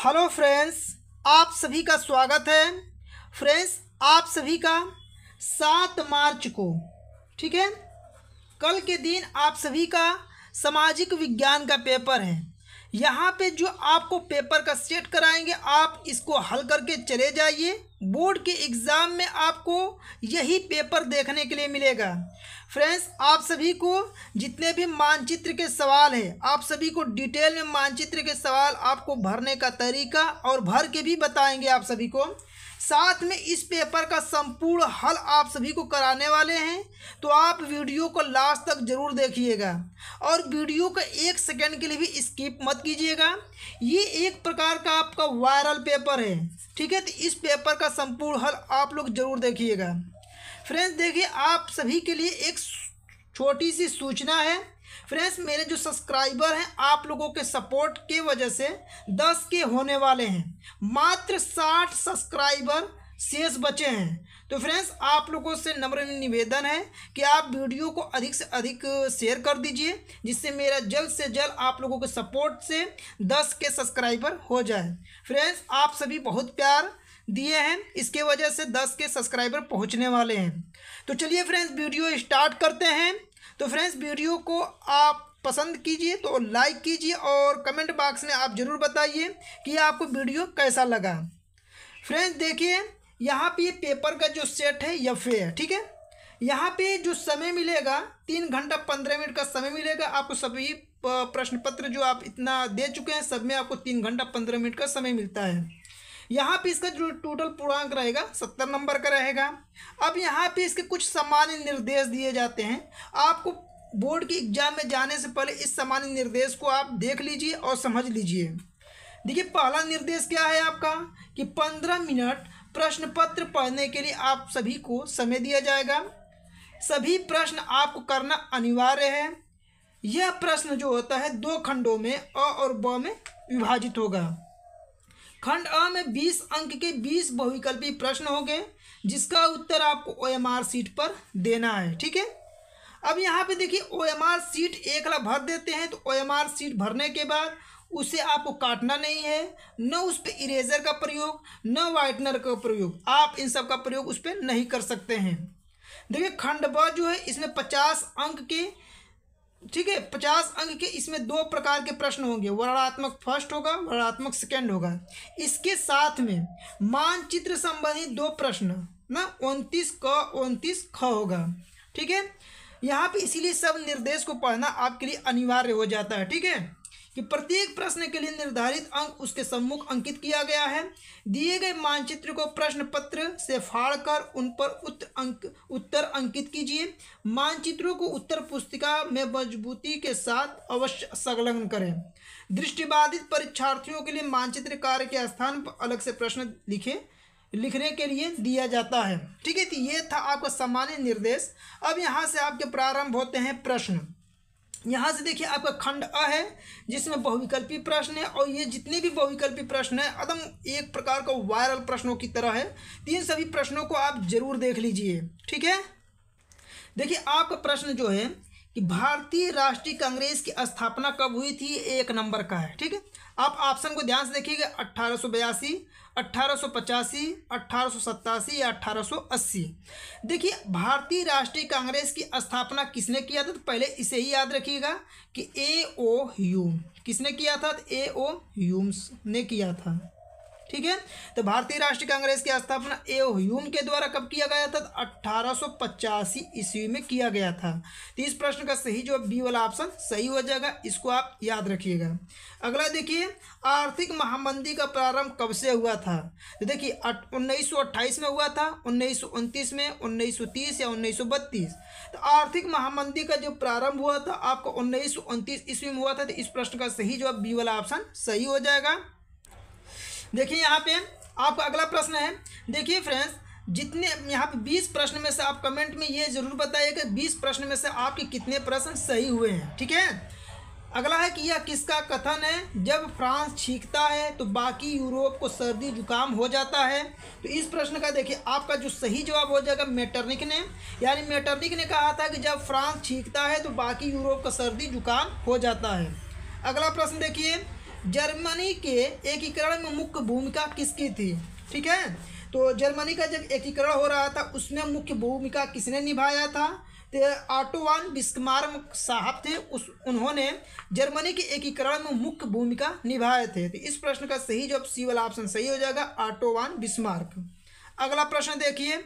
hello friends आप सभी का स्वागत है फ्रेंड्स आप सभी का सात मार्च को ठीक है कल के दिन आप सभी का सामाजिक विज्ञान का पेपर है यहाँ पे जो आपको पेपर का सेट कराएंगे आप इसको हल करके चले जाइए बोर्ड के एग्ज़ाम में आपको यही पेपर देखने के लिए मिलेगा फ्रेंड्स आप सभी को जितने भी मानचित्र के सवाल हैं आप सभी को डिटेल में मानचित्र के सवाल आपको भरने का तरीका और भर के भी बताएंगे आप सभी को साथ में इस पेपर का संपूर्ण हल आप सभी को कराने वाले हैं तो आप वीडियो को लास्ट तक जरूर देखिएगा और वीडियो का एक सेकंड के लिए भी स्किप मत कीजिएगा ये एक प्रकार का आपका वायरल पेपर है ठीक है तो इस पेपर का संपूर्ण हल आप लोग जरूर देखिएगा फ्रेंड्स देखिए आप सभी के लिए एक छोटी सी सूचना है फ्रेंड्स मेरे जो सब्सक्राइबर हैं आप लोगों के सपोर्ट के वजह से दस के होने वाले हैं मात्र साठ सब्सक्राइबर शेष बचे हैं तो फ्रेंड्स आप लोगों से नम्र निवेदन है कि आप वीडियो को अधिक से अधिक शेयर कर दीजिए जिससे मेरा जल्द से जल्द आप लोगों के सपोर्ट से दस के सब्सक्राइबर हो जाए फ्रेंड्स आप सभी बहुत प्यार दिए हैं इसके वजह से दस के सब्सक्राइबर पहुंचने वाले हैं तो चलिए फ्रेंड्स वीडियो स्टार्ट करते हैं तो फ्रेंड्स वीडियो को आप पसंद कीजिए तो लाइक कीजिए और कमेंट बॉक्स में आप ज़रूर बताइए कि आपको वीडियो कैसा लगा फ्रेंड्स देखिए यहाँ पे पेपर का जो सेट है यफ है ठीक है यहाँ पे जो समय मिलेगा तीन घंटा पंद्रह मिनट का समय मिलेगा आपको सभी प्रश्न पत्र जो आप इतना दे चुके हैं सब में आपको तीन घंटा पंद्रह मिनट का समय मिलता है यहाँ पे इसका जो टोटल पूर्णांक रहेगा सत्तर नंबर का रहेगा अब यहाँ पे इसके कुछ सामान्य निर्देश दिए जाते हैं आपको बोर्ड के एग्जाम में जाने से पहले इस सामान्य निर्देश को आप देख लीजिए और समझ लीजिए देखिए पहला निर्देश क्या है आपका कि पंद्रह मिनट प्रश्न पत्र पढ़ने के लिए आप सभी को समय दिया जाएगा सभी प्रश्न आपको करना अनिवार्य है यह प्रश्न जो होता है दो खंडों में अ और ब में विभाजित होगा खंड अ में 20 अंक के 20 बहुविकल्पी प्रश्न होंगे जिसका उत्तर आपको आर सीट पर देना है ठीक है अब यहाँ पे देखिए आर सीट एक ला भर देते हैं तो आर सीट भरने के बाद उसे आपको काटना नहीं है न उस पर इरेजर का प्रयोग न वाइटनर का प्रयोग आप इन सब का प्रयोग उस पर नहीं कर सकते हैं देखिए खंड ब जो है इसमें पचास अंक के ठीक है पचास अंक के इसमें दो प्रकार के प्रश्न होंगे वर्णात्मक फर्स्ट होगा वर्णात्मक सेकंड होगा इसके साथ में मानचित्र संबंधी दो प्रश्न ना उनतीस क उनतीस ख होगा ठीक है यहाँ पे इसीलिए सब निर्देश को पढ़ना आपके लिए अनिवार्य हो जाता है ठीक है कि प्रत्येक प्रश्न के लिए निर्धारित अंक उसके सम्मुख अंकित किया गया है दिए गए मानचित्र को प्रश्न पत्र से फाड़कर उन पर उत्तर अंक उत्तर अंकित कीजिए मानचित्रों को उत्तर पुस्तिका में मजबूती के साथ अवश्य संलग्न करें दृष्टिबाधित परीक्षार्थियों के लिए मानचित्र कार्य के स्थान पर अलग से प्रश्न लिखे लिखने के लिए दिया जाता है ठीक है तो ये था आपका सामान्य निर्देश अब यहाँ से आपके प्रारंभ होते हैं प्रश्न यहाँ से देखिए आपका खंड अ है जिसमें बहुविकल्पी प्रश्न है और ये जितने भी बहुविकल्पी प्रश्न है एकदम एक प्रकार का वायरल प्रश्नों की तरह है तीन सभी प्रश्नों को आप जरूर देख लीजिए ठीक है देखिए आपका प्रश्न जो है कि भारतीय राष्ट्रीय कांग्रेस की स्थापना कब हुई थी एक नंबर का है ठीक है आप ऑप्शन को ध्यान से देखिएगा अट्ठारह सौ बयासी अट्ठारह सौ पचासी अट्ठारह सौ सत्तासी या अट्ठारह सौ अस्सी देखिए भारतीय राष्ट्रीय कांग्रेस की स्थापना किसने किया था तो पहले इसे ही याद रखिएगा कि ए ओ ह्यूम किसने किया था ए ओ ह्यूम्स ने किया था ठीक है तो भारतीय राष्ट्रीय कांग्रेस की स्थापना ए ह्यूम के द्वारा कब किया गया था तो अट्ठारह ईस्वी में किया गया था तो इस प्रश्न का सही जो बी वाला ऑप्शन सही हो जाएगा इसको आप याद रखिएगा अगला देखिए आर्थिक महामंदी का प्रारंभ कब से हुआ था तो देखिए उन्नीस में हुआ था उन्नीस में उन्नीस या उन्नीस तो आर्थिक महामंदी का जो प्रारंभ हुआ था आपको उन्नीस ईस्वी में हुआ था तो इस प्रश्न का सही जवाब बी वाला ऑप्शन सही हो जाएगा देखिए यहाँ पे आपका अगला प्रश्न है देखिए फ्रेंड्स जितने यहाँ पे बीस प्रश्न में से आप कमेंट में ये जरूर बताइए कि बीस प्रश्न में से आपके कितने प्रश्न सही हुए हैं ठीक है अगला है कि यह किसका कथन है जब फ्रांस छींकता है तो बाकी यूरोप को सर्दी जुकाम हो जाता है तो इस प्रश्न का देखिए आपका जो सही जवाब हो जाएगा मेटरनिक ने यानी मेटरनिक ने कहा था कि जब फ्रांस छींकता है तो बाकी यूरोप का सर्दी जुकाम हो जाता है अगला प्रश्न देखिए जर्मनी के एकीकरण में मुख्य भूमिका किसकी थी ठीक है तो जर्मनी का जब एकीकरण हो रहा था उसमें मुख्य भूमिका किसने निभाया था तो ऑटोवान बिस्कमार साहब थे उस उन्होंने जर्मनी के एकीकरण में मुख्य भूमिका निभाए थे तो इस प्रश्न का सही जवाब सी वाला ऑप्शन सही हो जाएगा ऑटोवान बिस्मार्क अगला प्रश्न देखिए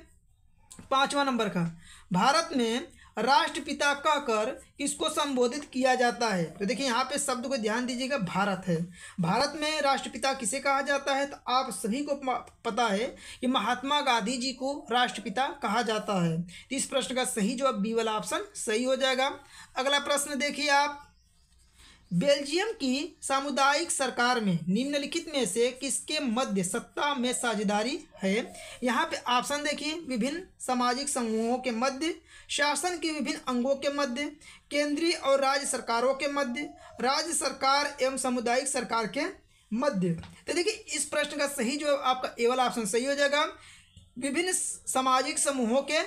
पाँचवा नंबर का भारत में राष्ट्रपिता कहकर किसको संबोधित किया जाता है तो देखिए यहाँ पे शब्द को ध्यान दीजिएगा भारत है भारत में राष्ट्रपिता किसे कहा जाता है तो आप सभी को पता है कि महात्मा गांधी जी को राष्ट्रपिता कहा जाता है तो इस प्रश्न का सही जवाब बी वाला ऑप्शन सही हो जाएगा अगला प्रश्न देखिए आप बेल्जियम की सामुदायिक सरकार में निम्नलिखित में से किसके मध्य सत्ता में साझेदारी है यहाँ पे ऑप्शन देखिए विभिन्न सामाजिक समूहों के मध्य शासन के विभिन्न अंगों के मध्य केंद्रीय और राज्य सरकारों के मध्य राज्य सरकार एवं सामुदायिक सरकार के मध्य तो देखिए इस प्रश्न का सही जो आपका एवल ऑप्शन सही हो जाएगा विभिन्न सामाजिक समूहों के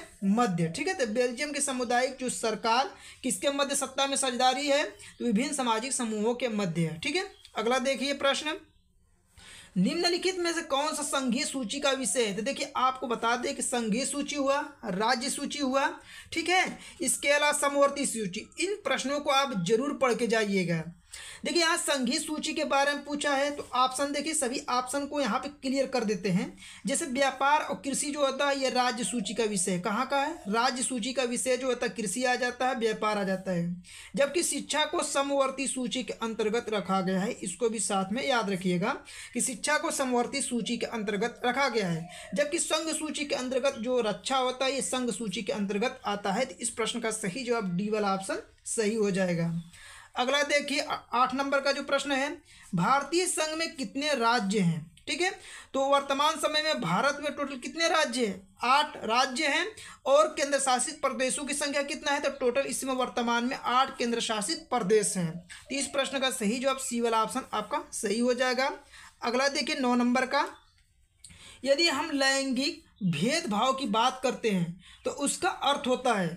मध्य ठीक है तो बेल्जियम की सामुदायिक जो सरकार किसके मध्य सत्ता में साझेदारी है तो विभिन्न सामाजिक समूहों के मध्य है ठीक है अगला देखिए प्रश्न निम्नलिखित में से कौन सा संघीय सूची का विषय है तो देखिए आपको बता दें कि संघीय सूची हुआ राज्य सूची हुआ ठीक है इसके अलावा समवर्ती सूची इन प्रश्नों को आप जरूर पढ़ के जाइएगा देखिए यहाँ संघीय सूची के बारे में पूछा है तो ऑप्शन देखिए सभी ऑप्शन को यहाँ पे क्लियर कर देते हैं जैसे व्यापार और कृषि जो होता है ये राज्य सूची का विषय कहाँ का है राज्य सूची का विषय जो होता है कृषि आ जाता है व्यापार आ जाता है जबकि शिक्षा को समवर्ती सूची के अंतर्गत रखा गया है इसको भी साथ में याद रखिएगा कि शिक्षा को समवर्ती सूची के अंतर्गत रखा गया है जबकि संघ सूची के अंतर्गत जो रक्षा होता है ये संघ सूची के अंतर्गत आता है तो इस प्रश्न का सही जवाब डी वाला ऑप्शन सही हो जाएगा अगला देखिए आठ नंबर का जो प्रश्न है भारतीय संघ में कितने राज्य हैं ठीक है तो वर्तमान समय में भारत में टोटल कितने राज्य हैं आठ राज्य हैं और केंद्र शासित प्रदेशों की संख्या कितना है तो टोटल इसमें वर्तमान में आठ केंद्र शासित प्रदेश हैं तो इस प्रश्न का सही जवाब सी वाला ऑप्शन आपका सही हो जाएगा अगला देखिए नौ नंबर का यदि हम लैंगिक भेदभाव की बात करते हैं तो उसका अर्थ होता है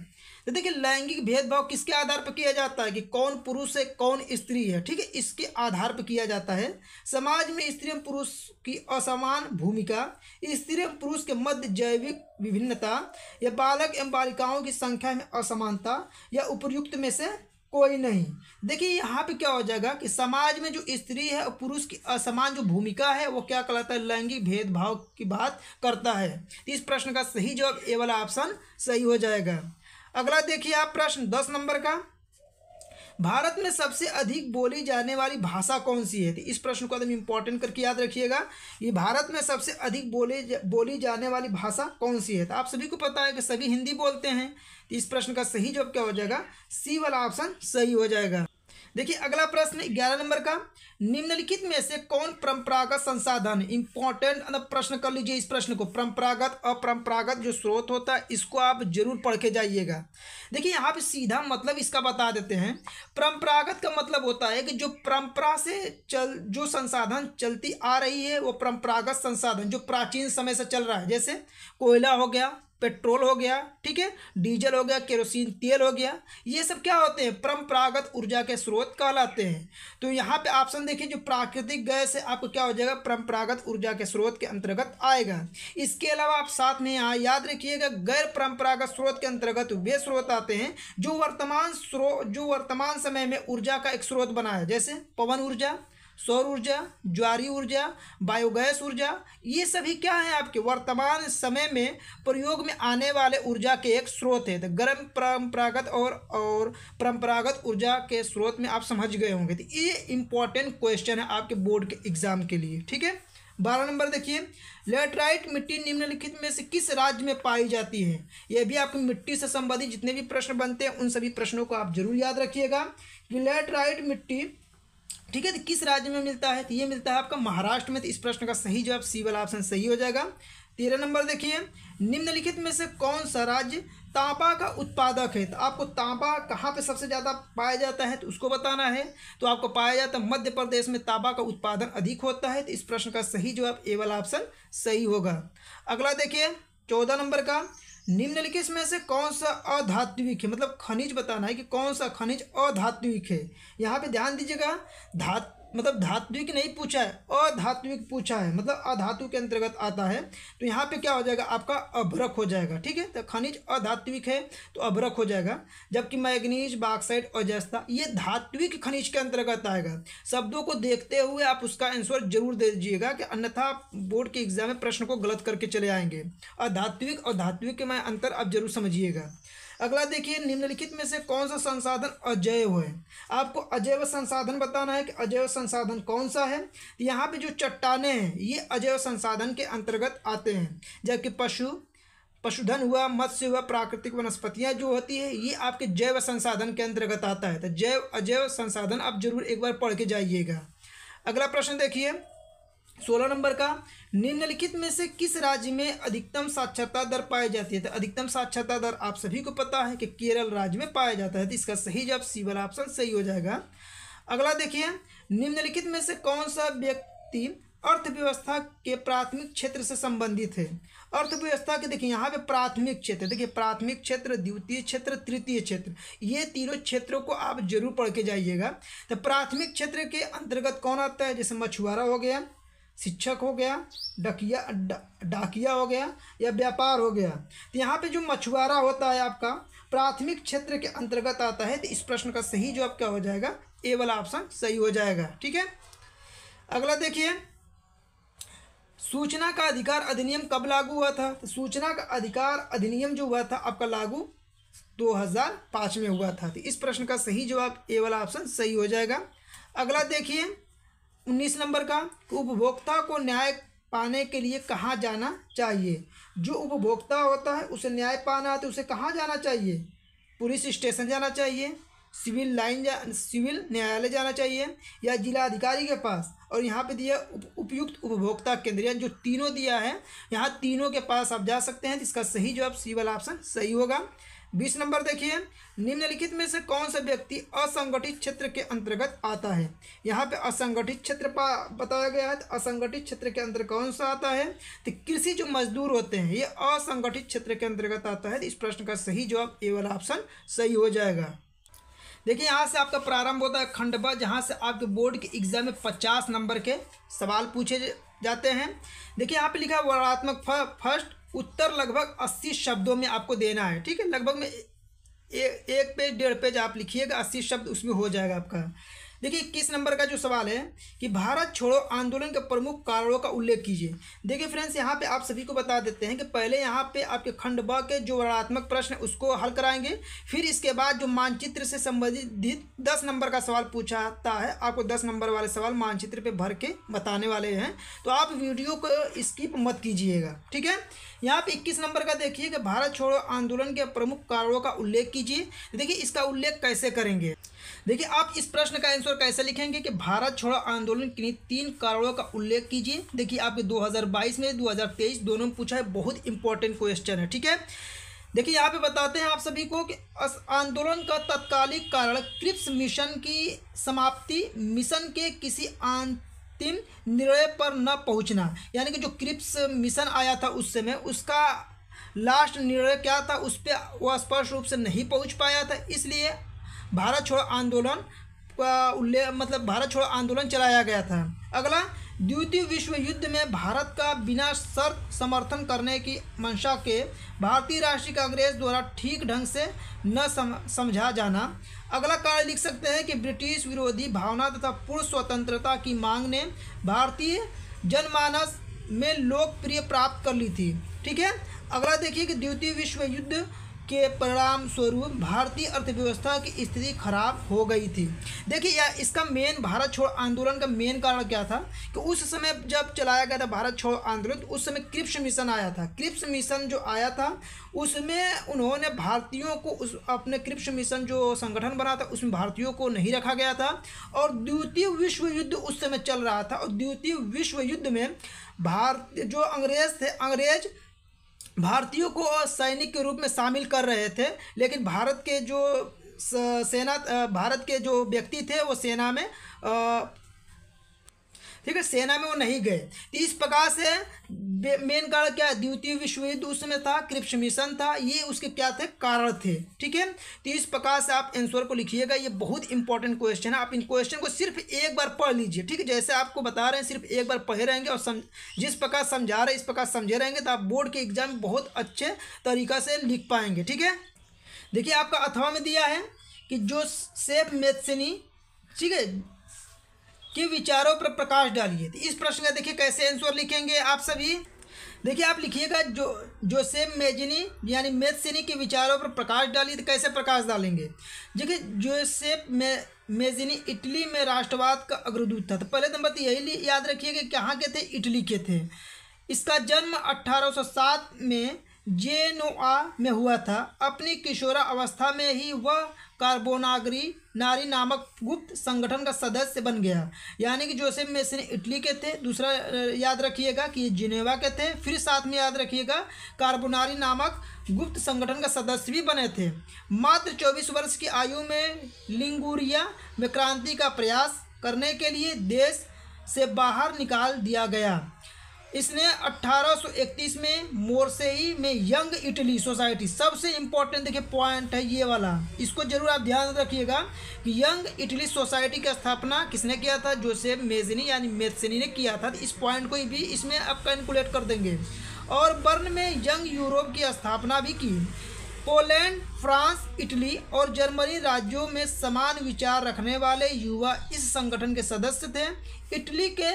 तो देखिए लैंगिक भेदभाव किसके आधार पर किया जाता है कि कौन पुरुष है कौन स्त्री है ठीक है इसके आधार पर किया जाता है समाज में स्त्री एवं पुरुष की असमान भूमिका स्त्री एवं पुरुष के मध्य जैविक विभिन्नता या बालक एवं बालिकाओं की संख्या में असमानता या उपयुक्त में से कोई नहीं देखिए यहाँ पे क्या हो जाएगा कि समाज में जो स्त्री है और पुरुष की असमान जो भूमिका है वो क्या कहलाता है लैंगिक भेदभाव की बात करता है तो इस प्रश्न का सही जवाब ए वाला ऑप्शन सही हो जाएगा अगला देखिए आप प्रश्न दस नंबर का भारत में सबसे अधिक बोली जाने वाली भाषा कौन सी है तो इस प्रश्न को एकदम इम्पोर्टेंट करके याद रखिएगा ये भारत में सबसे अधिक बोले जा, बोली जाने वाली भाषा कौन सी है तो आप सभी को पता है कि सभी हिंदी बोलते हैं तो इस प्रश्न का सही जवाब क्या हो जाएगा सी वाला ऑप्शन सही हो जाएगा देखिए अगला प्रश्न ग्यारह नंबर का निम्नलिखित में से कौन परंपरागत संसाधन इंपॉर्टेंट प्रश्न कर लीजिए इस प्रश्न को परंपरागत अपरंपरागत जो स्रोत होता है इसको आप जरूर पढ़ के जाइएगा देखिए यहाँ पे सीधा मतलब इसका बता देते हैं परंपरागत का मतलब होता है कि जो परंपरा से चल जो संसाधन चलती आ रही है वो परंपरागत संसाधन जो प्राचीन समय से चल रहा है जैसे कोयला हो गया पेट्रोल हो गया ठीक है डीजल हो गया केरोसिन तेल हो गया ये सब क्या होते हैं परंपरागत ऊर्जा के स्रोत कहलाते हैं तो यहाँ पे ऑप्शन देखिए जो प्राकृतिक गैस है आपको क्या हो जाएगा परंपरागत ऊर्जा के स्रोत के अंतर्गत आएगा इसके अलावा आप साथ में यहाँ याद रखिएगा गैर परंपरागत स्रोत के अंतर्गत वे स्रोत आते हैं जो वर्तमान स्रोत जो वर्तमान समय में ऊर्जा का एक स्रोत बना है जैसे पवन ऊर्जा सौर ऊर्जा ज्वारी ऊर्जा बायोगैस ऊर्जा ये सभी क्या है आपके वर्तमान समय में प्रयोग में आने वाले ऊर्जा के एक स्रोत है तो गर्म परंपरागत और और परंपरागत ऊर्जा के स्रोत में आप समझ गए होंगे तो ये इंपॉर्टेंट क्वेश्चन है आपके बोर्ड के एग्जाम के लिए ठीक है बारह नंबर देखिए लेटराइट मिट्टी निम्नलिखित में से किस राज्य में पाई जाती है यह भी आपकी मिट्टी से संबंधित जितने भी प्रश्न बनते हैं उन सभी प्रश्नों को आप जरूर याद रखिएगा कि लेटराइट मिट्टी ठीक है तो किस राज्य में मिलता है तो ये मिलता है आपका महाराष्ट्र में तो इस प्रश्न का सही जवाब सी वाला ऑप्शन सही हो जाएगा तेरह नंबर देखिए निम्नलिखित में से कौन सा राज्य तांबा का उत्पादक है तो आपको तांबा कहाँ पे सबसे ज़्यादा पाया जाता है तो उसको बताना है तो आपको पाया जाता है मध्य प्रदेश में तांबा का उत्पादन अधिक होता है तो इस प्रश्न का सही जवाब ए वाला ऑप्शन सही होगा अगला देखिए चौदह नंबर का निम्नलिखित में से कौन सा अधात्विक है मतलब खनिज बताना है कि कौन सा खनिज अधात्विक है यहाँ पे ध्यान दीजिएगा धात मतलब धात्विक नहीं पूछा है अधात्विक पूछा है मतलब अधातु के अंतर्गत आता है तो यहाँ पे क्या हो जाएगा आपका अभ्रक हो जाएगा ठीक है तो खनिज अधात्विक है तो अभ्रक हो जाएगा जबकि मैग्नीज बाक्साइड अजस्ता ये धात्विक खनिज के अंतर्गत आएगा शब्दों को देखते हुए आप उसका आंसर जरूर दे दीजिएगा कि अन्यथा बोर्ड के एग्जाम में प्रश्न को गलत करके चले आएंगे अधात्विक और धात्विक के मैं अंतर आप जरूर समझिएगा अगला देखिए निम्नलिखित में से कौन सा संसाधन अजैव है आपको अजैव संसाधन बताना है कि अजैव संसाधन कौन सा है यहाँ पे जो चट्टाने हैं ये अजैव संसाधन के अंतर्गत आते हैं जबकि पशु पशुधन हुआ मत्स्य हुआ प्राकृतिक वनस्पतियाँ जो होती है ये आपके जैव संसाधन के अंतर्गत आता है तो जैव अजैव संसाधन आप जरूर एक बार पढ़ के जाइएगा अगला प्रश्न देखिए सोलह नंबर का निम्नलिखित में से किस राज्य में अधिकतम साक्षरता दर पाई जाती है तो अधिकतम साक्षरता दर आप सभी को पता है कि केरल राज्य में पाया जाता है तो इसका सही जवाब सी वाला ऑप्शन सही हो जाएगा अगला देखिए निम्नलिखित में से कौन सा व्यक्ति अर्थव्यवस्था के प्राथमिक क्षेत्र से संबंधित है अर्थव्यवस्था के देखिए यहाँ पे प्राथमिक क्षेत्र देखिए प्राथमिक क्षेत्र द्वितीय क्षेत्र तृतीय क्षेत्र ये तीनों क्षेत्रों को आप जरूर पढ़ के जाइएगा तो प्राथमिक क्षेत्र के अंतर्गत कौन आता है जैसे मछुआरा हो गया शिक्षक हो गया डकिया डाकिया हो गया या व्यापार हो गया तो यहाँ पे जो मछुआरा होता है आपका प्राथमिक क्षेत्र के अंतर्गत आता है तो इस प्रश्न का सही जवाब क्या हो जाएगा ए वाला ऑप्शन सही हो जाएगा ठीक है अगला देखिए सूचना का अधिकार अधिनियम कब लागू हुआ था तो सूचना का अधिकार अधिनियम जो हुआ था आपका लागू 2005 में हुआ था तो इस प्रश्न का सही जवाब ए वाला ऑप्शन सही हो जाएगा अगला देखिए उन्नीस नंबर का उपभोक्ता को न्याय पाने के लिए कहाँ जाना चाहिए जो उपभोक्ता होता है उसे न्याय पाना है तो उसे कहाँ जाना चाहिए पुलिस स्टेशन जाना चाहिए सिविल लाइन जा सिविल न्यायालय जाना चाहिए या जिला अधिकारी के पास और यहाँ पे दिया उप, उपयुक्त उपभोक्ता केंद्र जो तीनों दिया है यहाँ तीनों के पास आप जा सकते हैं जिसका सही जवाब आप सिविल ऑप्शन सही होगा बीस नंबर देखिए निम्नलिखित में से कौन सा व्यक्ति असंगठित क्षेत्र के अंतर्गत आता है यहाँ पे असंगठित क्षेत्र बताया गया है तो असंगठित क्षेत्र के अंतर्गत कौन सा आता है तो कृषि जो मजदूर होते हैं ये असंगठित क्षेत्र के अंतर्गत आता है तो इस प्रश्न का सही जवाब ए वाला ऑप्शन सही हो जाएगा देखिए यहाँ से आपका प्रारंभ होता है खंडवा जहाँ से आपके बोर्ड के एग्जाम में पचास नंबर के सवाल पूछे जाते हैं देखिए यहाँ पे लिखा है वर्णात्मक फर्स्ट उत्तर लगभग अस्सी शब्दों में आपको देना है ठीक है लगभग में ए, एक पेज डेढ़ पेज आप लिखिएगा अस्सी शब्द उसमें हो जाएगा आपका देखिए इक्कीस नंबर का जो सवाल है कि भारत छोड़ो आंदोलन के प्रमुख कारणों का उल्लेख कीजिए देखिए फ्रेंड्स यहाँ पे आप सभी को बता देते हैं कि पहले यहाँ पे आपके खंड ब के जो वर्णात्मक प्रश्न है उसको हल कराएंगे फिर इसके बाद जो मानचित्र से संबंधित दस नंबर का सवाल पूछा जाता है आपको दस नंबर वाले सवाल मानचित्र पर भर के बताने वाले हैं तो आप वीडियो को स्किप मत कीजिएगा ठीक है यहाँ पे इक्कीस नंबर का देखिए कि भारत छोड़ो आंदोलन के प्रमुख कारणों का उल्लेख कीजिए देखिए इसका उल्लेख कैसे करेंगे देखिए आप इस प्रश्न का आंसर कैसे लिखेंगे कि भारत छोड़ो आंदोलन किन्हीं तीन कारणों का उल्लेख कीजिए देखिए आपके 2022 में 2023 दोनों में पूछा है बहुत इंपॉर्टेंट क्वेश्चन है ठीक है देखिए यहाँ पे बताते हैं आप सभी को कि आंदोलन का तत्कालिक कारण क्रिप्स मिशन की समाप्ति मिशन के किसी अंतिम निर्णय पर न पहुँचना यानी कि जो क्रिप्स मिशन आया था उस समय उसका लास्ट निर्णय क्या था उस पर वह स्पष्ट रूप से नहीं पहुंच पाया था इसलिए भारत छोड़ो आंदोलन का उल्लेख मतलब भारत छोड़ो आंदोलन चलाया गया था अगला द्वितीय विश्व युद्ध में भारत का बिना शर्त समर्थन करने की मंशा के भारतीय राष्ट्रीय कांग्रेस द्वारा ठीक ढंग से न सम, समझा जाना अगला कार्य लिख सकते हैं कि ब्रिटिश विरोधी भावना तथा पूर्ण स्वतंत्रता की मांग ने भारतीय जनमानस में लोकप्रिय प्राप्त कर ली थी ठीक है अगला देखिए कि द्वितीय विश्व युद्ध के परिणाम स्वरूप भारतीय अर्थव्यवस्था की स्थिति खराब हो गई थी देखिए यह इसका मेन भारत छोड़ आंदोलन का मेन कारण क्या था कि उस समय जब चलाया गया था भारत छोड़ आंदोलन उस समय क्रिप्स मिशन आया था क्रिप्स मिशन जो आया था उसमें उन्होंने भारतीयों को उस अपने क्रिप्स मिशन जो संगठन बना था उसमें भारतीयों को नहीं रखा गया था और द्वितीय विश्व युद्ध उस समय चल रहा था और द्वितीय विश्व युद्ध में भारत जो अंग्रेज थे अंग्रेज़ भारतीयों को सैनिक के रूप में शामिल कर रहे थे लेकिन भारत के जो सेना भारत के जो व्यक्ति थे वो सेना में ठीक है सेना में वो नहीं गए तो इस प्रकार से मेन कारण क्या द्वितीय विश्व युद्ध उसमें था क्रिप्स मिशन था ये उसके क्या थे कारण थे ठीक है तो इस प्रकार से आप आंसर को लिखिएगा ये बहुत इंपॉर्टेंट क्वेश्चन है आप इन क्वेश्चन को सिर्फ एक बार पढ़ लीजिए ठीक है जैसे आपको बता रहे हैं सिर्फ एक बार पढ़े रहेंगे और जिस प्रकार समझा रहे इस प्रकार समझे रहेंगे तो आप बोर्ड के एग्जाम बहुत अच्छे तरीका से लिख पाएंगे ठीक है देखिए आपका अथवा में दिया है कि जो सेफ मेथसनी ठीक है के विचारों पर प्रकाश डालिए तो इस प्रश्न का देखिए कैसे आंसर लिखेंगे आप सभी देखिए आप लिखिएगा जो जोसेफ मेजिनी यानी मेजसिनी के विचारों पर प्रकाश डालिए तो कैसे प्रकाश डालेंगे देखिए जोसेफ मे मेजिनी इटली में राष्ट्रवाद का अग्रदूत था तो पहले नंबर तो यही याद रखिए कि कहाँ के थे इटली के थे इसका जन्म सात में जेनुआ में हुआ था अपनी किशोरा अवस्था में ही वह कार्बोनागरी नारी नामक गुप्त संगठन का सदस्य बन गया यानी कि जोसेफ मेसिन इटली के थे दूसरा याद रखिएगा कि ये जिनेवा के थे फिर साथ में याद रखिएगा कार्बोनारी नामक गुप्त संगठन का सदस्य भी बने थे मात्र चौबीस वर्ष की आयु में लिंगूरिया में क्रांति का प्रयास करने के लिए देश से बाहर निकाल दिया गया इसने 1831 में मोरसेई में यंग इटली सोसाइटी सबसे इम्पोर्टेंट देखिए पॉइंट है ये वाला इसको जरूर आप ध्यान रखिएगा कि यंग इटली सोसाइटी की स्थापना किसने किया था जोसेफ मेजनी यानी मेथसनी ने किया था इस पॉइंट को भी इसमें आप कैलकुलेट कर देंगे और बर्न में यंग यूरोप की स्थापना भी की पोलैंड फ्रांस इटली और जर्मनी राज्यों में समान विचार रखने वाले युवा इस संगठन के सदस्य थे इटली के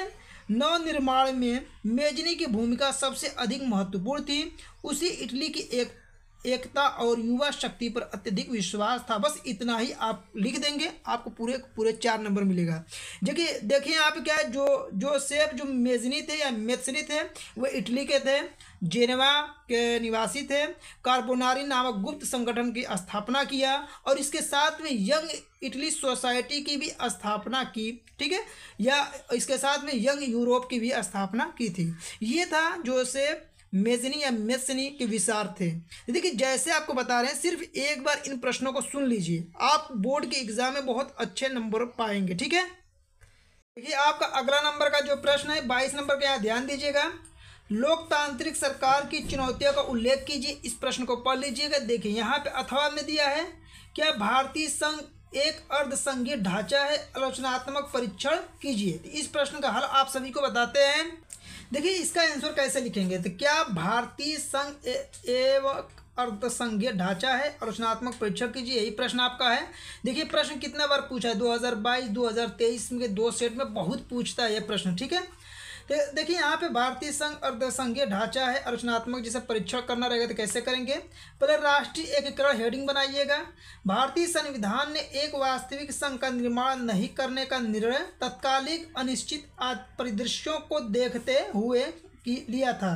नवनिर्माण में मेजनी की भूमिका सबसे अधिक महत्वपूर्ण थी उसी इटली की एक एकता और युवा शक्ति पर अत्यधिक विश्वास था बस इतना ही आप लिख देंगे आपको पूरे पूरे चार नंबर मिलेगा देखिए देखिए आप क्या है जो जो सेफ जो मेजनी थे या मेथसनी थे वो इटली के थे जेनेवा के निवासी थे कार्बोनारी नामक गुप्त संगठन की स्थापना किया और इसके साथ में यंग इटली सोसाइटी की भी स्थापना की ठीक है या इसके साथ में यंग यूरोप की भी स्थापना की थी ये था जो से मेजनी या मेसनी के विचार थे देखिए जैसे आपको बता रहे हैं सिर्फ एक बार इन प्रश्नों को सुन लीजिए आप बोर्ड के एग्जाम में बहुत अच्छे नंबर पाएंगे ठीक है देखिए आपका अगला नंबर का जो प्रश्न है बाईस नंबर का यहाँ ध्यान दीजिएगा लोकतांत्रिक सरकार की चुनौतियों का उल्लेख कीजिए इस प्रश्न को पढ़ लीजिएगा देखिए यहाँ पे अथवा में दिया है क्या भारतीय संघ एक अर्धसंघीय ढांचा है आलोचनात्मक परीक्षण कीजिए तो इस प्रश्न का हल आप सभी को बताते हैं देखिए इसका आंसर कैसे लिखेंगे तो क्या भारतीय संघ एवं अर्धसंघीय ढांचा है आलोचनात्मक परीक्षण कीजिए यही प्रश्न आपका है देखिए प्रश्न कितना बार पूछा है 2022 2023 में दो सेट में बहुत पूछता है यह प्रश्न ठीक है देखिए यहाँ पे भारतीय संघ अर्धसंघीय ढांचा है आलोचनात्मक जिसे परीक्षण करना रहेगा तो कैसे करेंगे पहले राष्ट्रीय एकीकरण हेडिंग बनाइएगा भारतीय संविधान ने एक वास्तविक संघ का निर्माण नहीं करने का निर्णय तत्कालिक अनिश्चित परिदृश्यों को देखते हुए की लिया था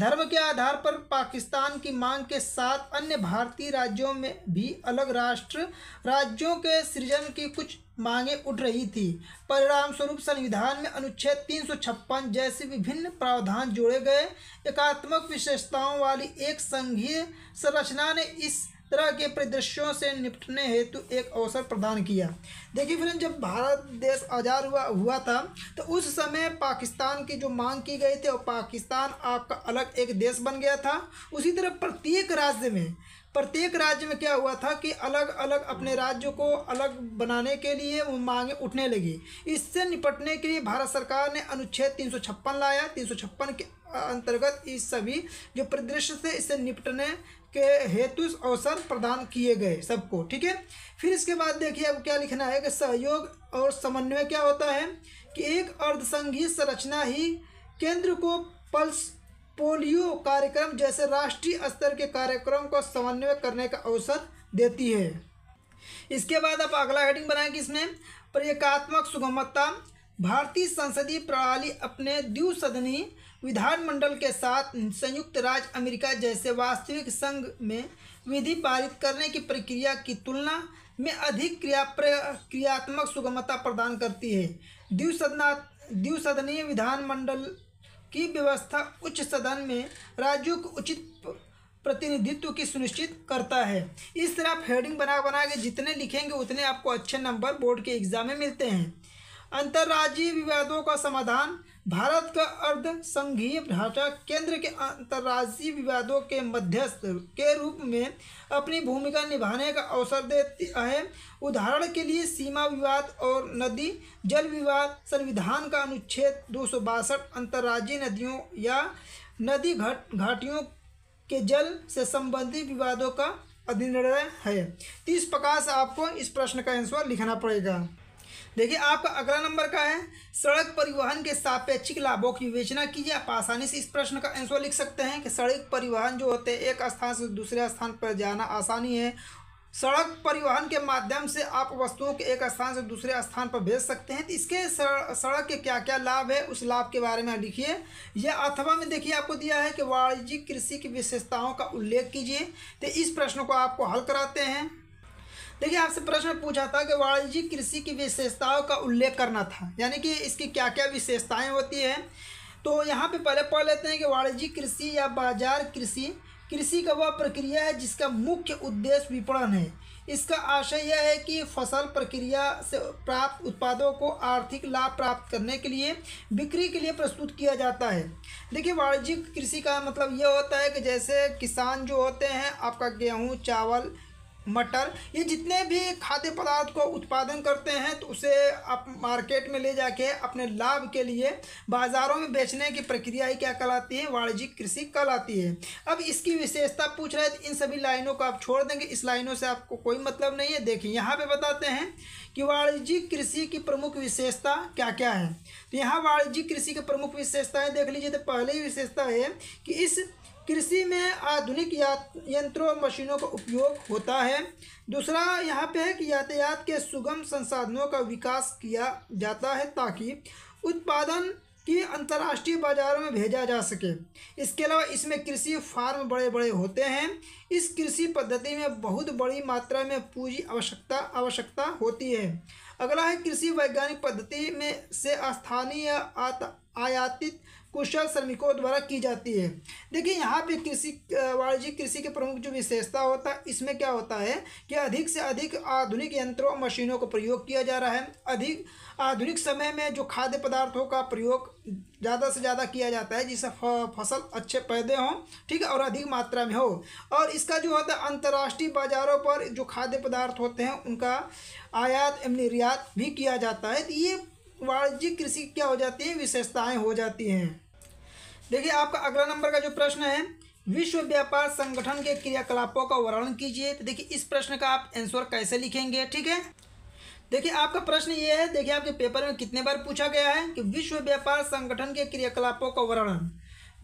धर्म के आधार पर पाकिस्तान की मांग के साथ अन्य भारतीय राज्यों में भी अलग राष्ट्र राज्यों के सृजन की कुछ मांगे उठ रही थी परिणाम स्वरूप संविधान में अनुच्छेद तीन जैसे विभिन्न प्रावधान जोड़े गए एकात्मक विशेषताओं वाली एक संघीय संरचना ने इस तरह के परिदृश्यों से निपटने हेतु एक अवसर प्रदान किया देखिए फ्रेंड जब भारत देश आज़ाद हुआ हुआ था तो उस समय पाकिस्तान की जो मांग की गई थी और पाकिस्तान आपका अलग एक देश बन गया था उसी तरह प्रत्येक राज्य में प्रत्येक राज्य में क्या हुआ था कि अलग अलग अपने राज्यों को अलग बनाने के लिए वो मांगे उठने लगी इससे निपटने के लिए भारत सरकार ने अनुच्छेद तीन लाया तीन के अंतर्गत इस सभी जो परिदृश्य से इससे निपटने के हेतु अवसर प्रदान किए गए सबको ठीक है फिर इसके बाद देखिए अब क्या लिखना है कि सहयोग और समन्वय क्या होता है कि एक अर्धसंघीय संरचना ही केंद्र को पल्स पोलियो कार्यक्रम जैसे राष्ट्रीय स्तर के कार्यक्रम को समन्वय करने का अवसर देती है इसके बाद आप अगला हेडिंग बनाएंगे इसमें प्रयकात्मक सुगमता भारतीय संसदीय प्रणाली अपने द्विसदनी विधानमंडल के साथ संयुक्त राज्य अमेरिका जैसे वास्तविक संघ में विधि पारित करने की प्रक्रिया की तुलना में अधिक क्रिया क्रियात्मक सुगमता प्रदान करती है द्विसदना द्विसदनीय विधानमंडल की व्यवस्था उच्च सदन में राज्यों को उचित प्रतिनिधित्व की सुनिश्चित करता है इस तरह आप हेडिंग बना बना के जितने लिखेंगे उतने आपको अच्छे नंबर बोर्ड के एग्जाम में मिलते हैं अंतर्राज्यीय विवादों का समाधान भारत का अर्ध संघीय ढांचा केंद्र के अंतर्राष्ट्रीय विवादों के मध्यस्थ के रूप में अपनी भूमिका निभाने का अवसर देती है उदाहरण के लिए सीमा विवाद और नदी जल विवाद संविधान का अनुच्छेद दो सौ बासठ अंतर्राज्यीय नदियों या नदी घाट घाटियों के जल से संबंधित विवादों का अधिनिर्णय है तीस प्रकाश आपको इस प्रश्न का आंसर लिखना पड़ेगा देखिए आपका अगला नंबर का है सड़क परिवहन के सापेक्षिक लाभों की विवेचना कीजिए आप आसानी से इस प्रश्न का आंसर लिख सकते हैं कि सड़क परिवहन जो होते हैं एक स्थान से दूसरे स्थान पर जाना आसानी है सड़क परिवहन के माध्यम से आप वस्तुओं के एक स्थान से दूसरे स्थान पर भेज सकते हैं तो इसके सड़क के क्या क्या लाभ है उस लाभ के बारे में लिखिए या अथवा में देखिए आपको दिया है कि वाणिज्यिक कृषि की विशेषताओं का उल्लेख कीजिए तो इस प्रश्न को आपको हल कराते हैं देखिए आपसे प्रश्न पूछा था कि वाणिज्यिक कृषि की विशेषताओं का उल्लेख करना था यानी कि इसकी क्या क्या विशेषताएं होती हैं तो यहाँ पे पहले पढ़ लेते हैं कि वाणिज्यिक कृषि या बाजार कृषि कृषि का वह प्रक्रिया है जिसका मुख्य उद्देश्य विपणन है इसका आशय यह है कि फसल प्रक्रिया से प्राप्त उत्पादों को आर्थिक लाभ प्राप्त करने के लिए बिक्री के लिए प्रस्तुत किया जाता है देखिए वाणिज्यिक कृषि का मतलब यह होता है कि जैसे किसान जो होते हैं आपका गेहूँ चावल मटर ये जितने भी खाद्य पदार्थ को उत्पादन करते हैं तो उसे आप मार्केट में ले जाके अपने लाभ के लिए बाज़ारों में बेचने की प्रक्रिया ही क्या कहलाती है वाणिज्यिक कृषि कहलाती है अब इसकी विशेषता पूछ रहे थे तो इन सभी लाइनों को आप छोड़ देंगे इस लाइनों से आपको कोई मतलब नहीं है देखिए यहाँ पर बताते हैं कि वाणिज्यिक कृषि की प्रमुख विशेषता क्या क्या है तो यहाँ वाणिज्यिक कृषि की प्रमुख विशेषताएँ देख लीजिए तो पहली विशेषता है कि इस कृषि में आधुनिक यंत्रों मशीनों का उपयोग होता है दूसरा यहाँ पे है कि यातायात के सुगम संसाधनों का विकास किया जाता है ताकि उत्पादन कि अंतर्राष्ट्रीय बाज़ारों में भेजा जा सके इसके अलावा इसमें कृषि फार्म बड़े बड़े होते हैं इस कृषि पद्धति में बहुत बड़ी मात्रा में पूंजी आवश्यकता आवश्यकता होती है अगला है कृषि वैज्ञानिक पद्धति में से स्थानीय आयातित कुशल श्रमिकों द्वारा की जाती है देखिए यहाँ पे कृषि वाणिज्यिक कृषि के प्रमुख जो विशेषता होता है इसमें क्या होता है कि अधिक से अधिक आधुनिक यंत्रों और मशीनों का प्रयोग किया जा रहा है अधिक आधुनिक समय में जो खाद्य पदार्थों का प्रयोग ज़्यादा से ज़्यादा किया जाता है जिससे फसल अच्छे पैदे हों ठीक है और अधिक मात्रा में हो और इसका जो होता है अंतर्राष्ट्रीय बाज़ारों पर जो खाद्य पदार्थ होते हैं उनका आयात एवं निर्यात भी किया जाता है तो ये वाणिज्यिक कृषि क्या हो जाती है विशेषताएँ हो जाती हैं देखिए आपका अगला नंबर का जो प्रश्न है विश्व व्यापार संगठन के क्रियाकलापों का वर्णन कीजिए तो देखिए इस प्रश्न का आप आंसर कैसे लिखेंगे ठीक है देखिए आपका प्रश्न ये है देखिए आपके पेपर में कितने बार पूछा गया है कि विश्व व्यापार संगठन के क्रियाकलापों का वर्णन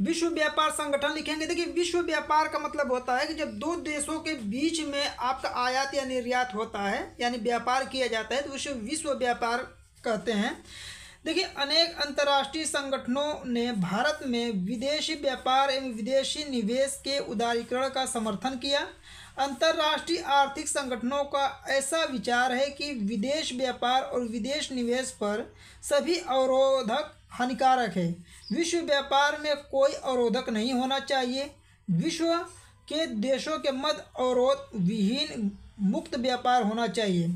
विश्व व्यापार संगठन लिखेंगे देखिए विश्व व्यापार का मतलब होता है कि जब दो देशों के बीच में आपका आयात या निर्यात होता है यानी व्यापार किया जाता है तो उसे विश्व व्यापार कहते हैं देखिए अनेक अंतर्राष्ट्रीय संगठनों ने भारत में विदेशी व्यापार एवं विदेशी निवेश के उदारीकरण का समर्थन किया अंतर्राष्ट्रीय आर्थिक संगठनों का ऐसा विचार है कि विदेश व्यापार और विदेश निवेश पर सभी अवरोधक हानिकारक है विश्व व्यापार में कोई अवरोधक नहीं होना चाहिए विश्व के देशों के मध्य अवरोध विहीन मुक्त व्यापार होना चाहिए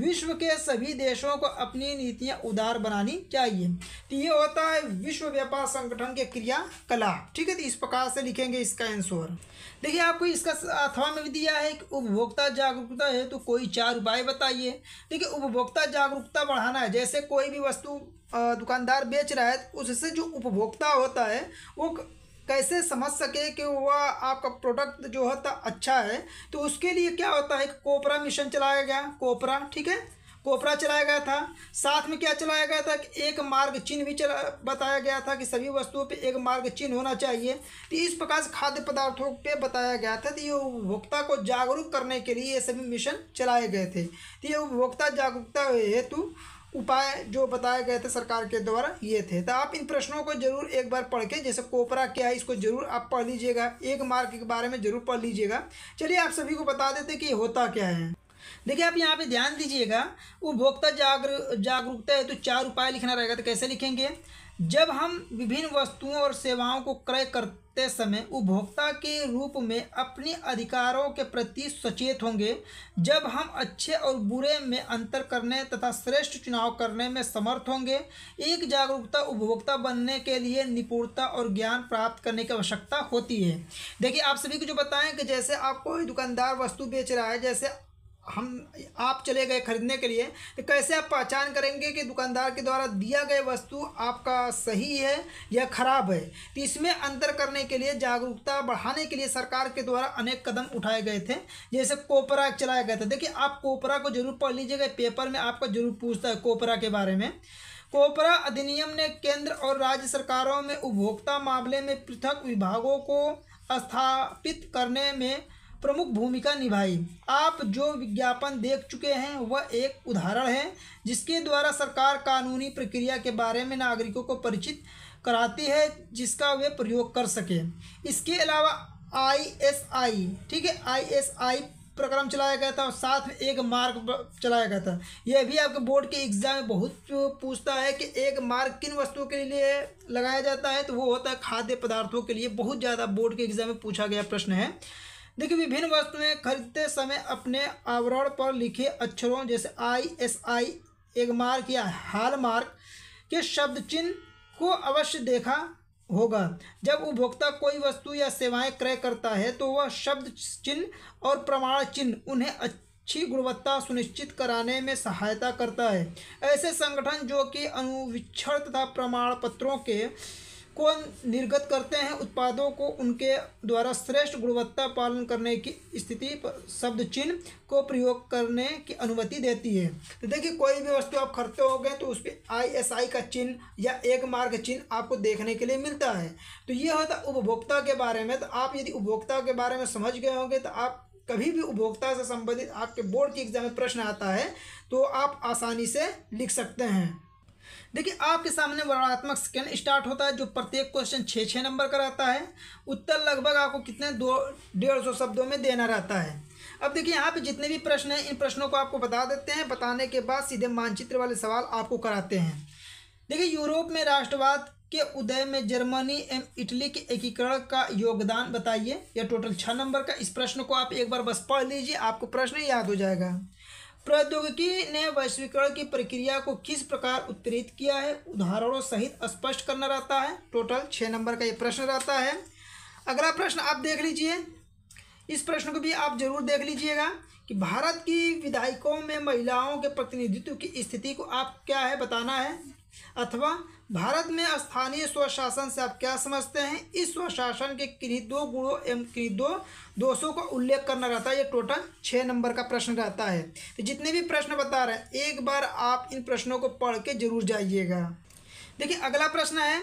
विश्व के सभी देशों को अपनी नीतियां उदार बनानी चाहिए तो ये होता है विश्व व्यापार संगठन के क्रियाकलाप ठीक है तो इस प्रकार से लिखेंगे इसका आंसर देखिए आपको इसका अथवा में भी दिया है कि उपभोक्ता जागरूकता है तो कोई चार उपाय बताइए देखिए उपभोक्ता जागरूकता बढ़ाना है जैसे कोई भी वस्तु दुकानदार बेच रहा है उससे जो उपभोक्ता होता है वो कैसे समझ सके कि वह आपका प्रोडक्ट जो होता तो अच्छा है तो उसके लिए क्या होता है कोपरा मिशन चलाया गया कोपरा ठीक है कोपरा चलाया गया था साथ में क्या चलाया गया था कि एक मार्ग चिन्ह भी चला बताया गया था कि सभी वस्तुओं पे एक मार्ग चिन्ह होना चाहिए तो इस प्रकार से खाद्य पदार्थों पे बताया गया था तो ये उपभोक्ता को जागरूक करने के लिए ये सभी मिशन चलाए गए थे तो ये उपभोक्ता जागरूकता हेतु उपाय जो बताए गए थे सरकार के द्वारा ये थे तो आप इन प्रश्नों को जरूर एक बार पढ़ के जैसे कोपरा क्या है इसको जरूर आप पढ़ लीजिएगा एक मार्क के बारे में जरूर पढ़ लीजिएगा चलिए आप सभी को बता देते कि होता क्या है देखिए आप यहाँ पे ध्यान दीजिएगा उपभोक्ता जागरूक जागरूकता है तो चार उपाय लिखना रहेगा तो कैसे लिखेंगे जब हम विभिन्न वस्तुओं और सेवाओं को क्रय करते समय उपभोक्ता के रूप में अपने अधिकारों के प्रति सचेत होंगे जब हम अच्छे और बुरे में अंतर करने तथा श्रेष्ठ चुनाव करने में समर्थ होंगे एक जागरूकता उपभोक्ता बनने के लिए निपुणता और ज्ञान प्राप्त करने की आवश्यकता होती है देखिए आप सभी को जो बताएं कि जैसे आप कोई दुकानदार वस्तु बेच रहा है जैसे हम आप चले गए खरीदने के लिए तो कैसे आप पहचान करेंगे कि दुकानदार के द्वारा दिया गया वस्तु आपका सही है या खराब है तो इसमें अंतर करने के लिए जागरूकता बढ़ाने के लिए सरकार के द्वारा अनेक कदम उठाए गए थे जैसे कोपरा चलाया गया था देखिए आप कोपरा को जरूर पढ़ लीजिएगा पेपर में आपका जरूर पूछता है कोपरा के बारे में कोपरा अधिनियम ने केंद्र और राज्य सरकारों में उपभोक्ता मामले में पृथक विभागों को स्थापित करने में प्रमुख भूमिका निभाई आप जो विज्ञापन देख चुके हैं वह एक उदाहरण है जिसके द्वारा सरकार कानूनी प्रक्रिया के बारे में नागरिकों को परिचित कराती है जिसका वे प्रयोग कर सकें इसके अलावा आईएसआई ठीक है आईएसआई प्रक्रम चलाया गया था और साथ में एक मार्ग चलाया गया था यह भी आपके बोर्ड के एग्जाम में बहुत पूछता है कि एक मार्ग किन वस्तुओं के लिए लगाया जाता है तो वो होता है खाद्य पदार्थों के लिए बहुत ज़्यादा बोर्ड के एग्जाम में पूछा गया प्रश्न है देखिए विभिन्न वस्तुएं खरीदते समय अपने आवरण पर लिखे अक्षरों जैसे आई एस आई एगमार्क या हालमार्क के शब्द चिन्ह को अवश्य देखा होगा जब उपभोक्ता कोई वस्तु या सेवाएं क्रय करता है तो वह शब्द चिन्ह और प्रमाण चिन्ह उन्हें अच्छी गुणवत्ता सुनिश्चित कराने में सहायता करता है ऐसे संगठन जो कि अनुवीक्षण तथा प्रमाण पत्रों के को निर्गत करते हैं उत्पादों को उनके द्वारा श्रेष्ठ गुणवत्ता पालन करने की स्थिति पर शब्द चिन्ह को प्रयोग करने की अनुमति देती है तो देखिए कोई भी वस्तु आप खरीदते हो गए तो उस पर आई एस आई का चिन्ह या एक मार्ग चिन्ह आपको देखने के लिए मिलता है तो ये होता उपभोक्ता के बारे में तो आप यदि उपभोक्ता के बारे में समझ गए होंगे तो आप कभी भी उपभोक्ता से संबंधित आपके बोर्ड के एग्जाम में प्रश्न आता है तो आप आसानी से लिख सकते हैं देखिए आपके सामने वर्णात्मक स्कैन स्टार्ट होता है जो प्रत्येक क्वेश्चन छः छः नंबर का रहता है उत्तर लगभग आपको कितने दो डेढ़ सौ शब्दों में देना रहता है अब देखिए यहाँ पे जितने भी प्रश्न हैं इन प्रश्नों को आपको बता देते हैं बताने के बाद सीधे मानचित्र वाले सवाल आपको कराते हैं देखिए यूरोप में राष्ट्रवाद के उदय में जर्मनी एवं इटली के एकीकरण का योगदान बताइए या टोटल छः नंबर का इस प्रश्न को आप एक बार बस पढ़ लीजिए आपको प्रश्न याद हो जाएगा प्रौद्योगिकी ने वैश्वीकरण की प्रक्रिया को किस प्रकार उत्प्रेरित किया है उदाहरणों सहित स्पष्ट करना रहता है टोटल छः नंबर का ये प्रश्न रहता है अगला प्रश्न आप देख लीजिए इस प्रश्न को भी आप जरूर देख लीजिएगा कि भारत की विधायकों में महिलाओं के प्रतिनिधित्व की स्थिति को आप क्या है बताना है अथवा भारत में स्थानीय स्वशासन से आप क्या समझते हैं इस स्वशासन के किन्हीं दो गुणों एवं किन्हीं दो दोषों का उल्लेख करना रहता है ये टोटल छः नंबर का प्रश्न रहता है तो जितने भी प्रश्न बता रहे हैं एक बार आप इन प्रश्नों को पढ़ के जरूर जाइएगा देखिए अगला प्रश्न है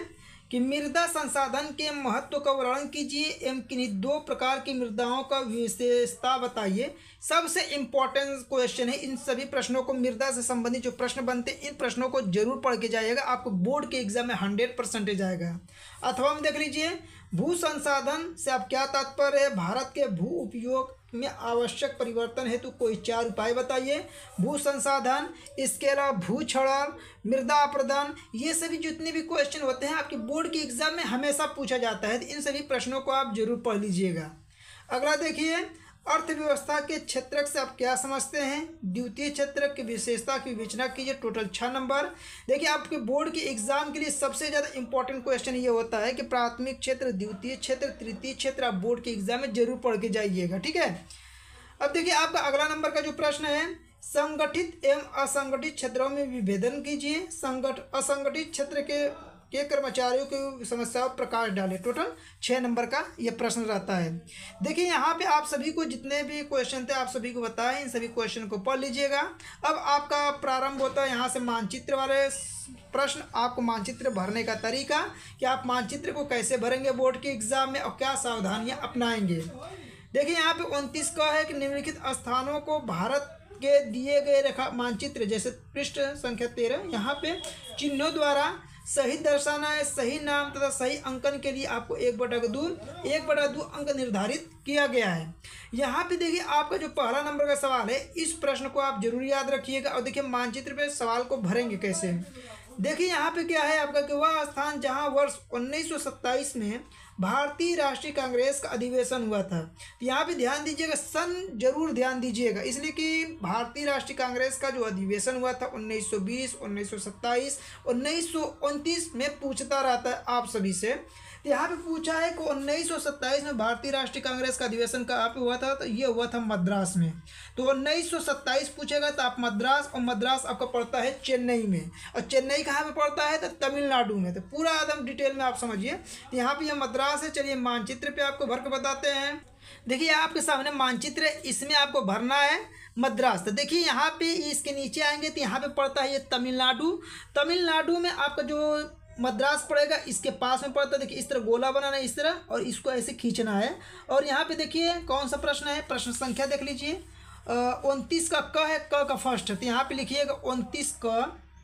कि मृदा संसाधन के महत्व का वर्णन कीजिए एवं किन्हीं दो प्रकार की मृदाओं का विशेषता बताइए सबसे इम्पोर्टेंट क्वेश्चन है इन सभी प्रश्नों को मृदा से संबंधित जो प्रश्न बनते हैं इन प्रश्नों को जरूर पढ़ के जाइएगा आपको बोर्ड के एग्जाम में हंड्रेड परसेंटेज आएगा अथवा हम देख लीजिए भू संसाधन से आप क्या तात्पर्य है भारत के भू उपयोग में आवश्यक परिवर्तन हेतु कोई चार उपाय बताइए भू संसाधन इसके अलावा भू क्षरण मृदा अपरदन ये सभी जितने भी क्वेश्चन होते हैं आपके बोर्ड के एग्जाम में हमेशा पूछा जाता है तो इन सभी प्रश्नों को आप जरूर पढ़ लीजिएगा अगला देखिए अर्थव्यवस्था के क्षेत्र से आप क्या समझते हैं द्वितीय क्षेत्र की विशेषता की विवेचना कीजिए टोटल छः नंबर देखिए आपके बोर्ड के एग्जाम के लिए सबसे ज़्यादा इंपॉर्टेंट क्वेश्चन ये होता है कि प्राथमिक क्षेत्र द्वितीय क्षेत्र तृतीय क्षेत्र आप बोर्ड के एग्जाम में जरूर पढ़ के जाइएगा ठीक है अब देखिए आपका अगला नंबर का जो प्रश्न है संगठित एवं असंगठित क्षेत्रों में विभेदन कीजिए संगठ असंगठित क्षेत्र के के कर्मचारियों की समस्याओं पर प्रकाश डालें टोटल छः नंबर का ये प्रश्न रहता है देखिए यहाँ पे आप सभी को जितने भी क्वेश्चन थे आप सभी को बताएं इन सभी क्वेश्चन को पढ़ लीजिएगा अब आपका प्रारंभ होता है यहाँ से मानचित्र वाले प्रश्न आपको मानचित्र भरने का तरीका कि आप मानचित्र को कैसे भरेंगे बोर्ड के एग्जाम में और क्या सावधानियाँ अपनाएंगे देखिए यहाँ पे उनतीस का है कि निम्नलिखित स्थानों को भारत के दिए गए रेखा मानचित्र जैसे पृष्ठ संख्या तेरह यहाँ पे चिन्हों द्वारा सही दर्शाना है सही नाम तथा सही अंकन के लिए आपको एक बटा का दूर एक बटा दो अंक निर्धारित किया गया है यहाँ पे देखिए आपका जो पहला नंबर का सवाल है इस प्रश्न को आप जरूर याद रखिएगा और देखिए मानचित्र पे सवाल को भरेंगे कैसे देखिए यहाँ पे क्या है आपका कि वह स्थान जहाँ वर्ष उन्नीस में भारतीय राष्ट्रीय कांग्रेस का अधिवेशन हुआ था तो यहाँ पे ध्यान दीजिएगा सन जरूर ध्यान दीजिएगा इसलिए कि भारतीय राष्ट्रीय कांग्रेस का जो अधिवेशन हुआ था 1920, 1927, 1929 में पूछता रहता है आप सभी से तो यहाँ पे पूछा है कि 1927 में भारतीय राष्ट्रीय कांग्रेस का अधिवेशन कहाँ पे हुआ था तो ये हुआ था मद्रास में तो 1927 पूछेगा तो आप मद्रास और मद्रास आपका पड़ता है चेन्नई में और चेन्नई कहाँ पे पड़ता है तो तमिलनाडु में तो पूरा एकदम डिटेल में आप समझिए तो यहाँ पे यह मद्रास क्लास है चलिए मानचित्र पे आपको भर के बताते हैं देखिए आपके सामने मानचित्र इसमें आपको भरना है मद्रास तो देखिए यहाँ पे इसके नीचे आएंगे तो यहाँ पे पड़ता है ये तमिलनाडु तमिलनाडु में आपका जो मद्रास पड़ेगा इसके पास में पड़ता है देखिए इस तरह गोला बनाना है इस तरह और इसको ऐसे खींचना है और यहाँ पे देखिए कौन सा प्रश्न है प्रश्न संख्या देख लीजिए उनतीस का क है क का फर्स्ट तो यहाँ पर लिखिएगा उनतीस क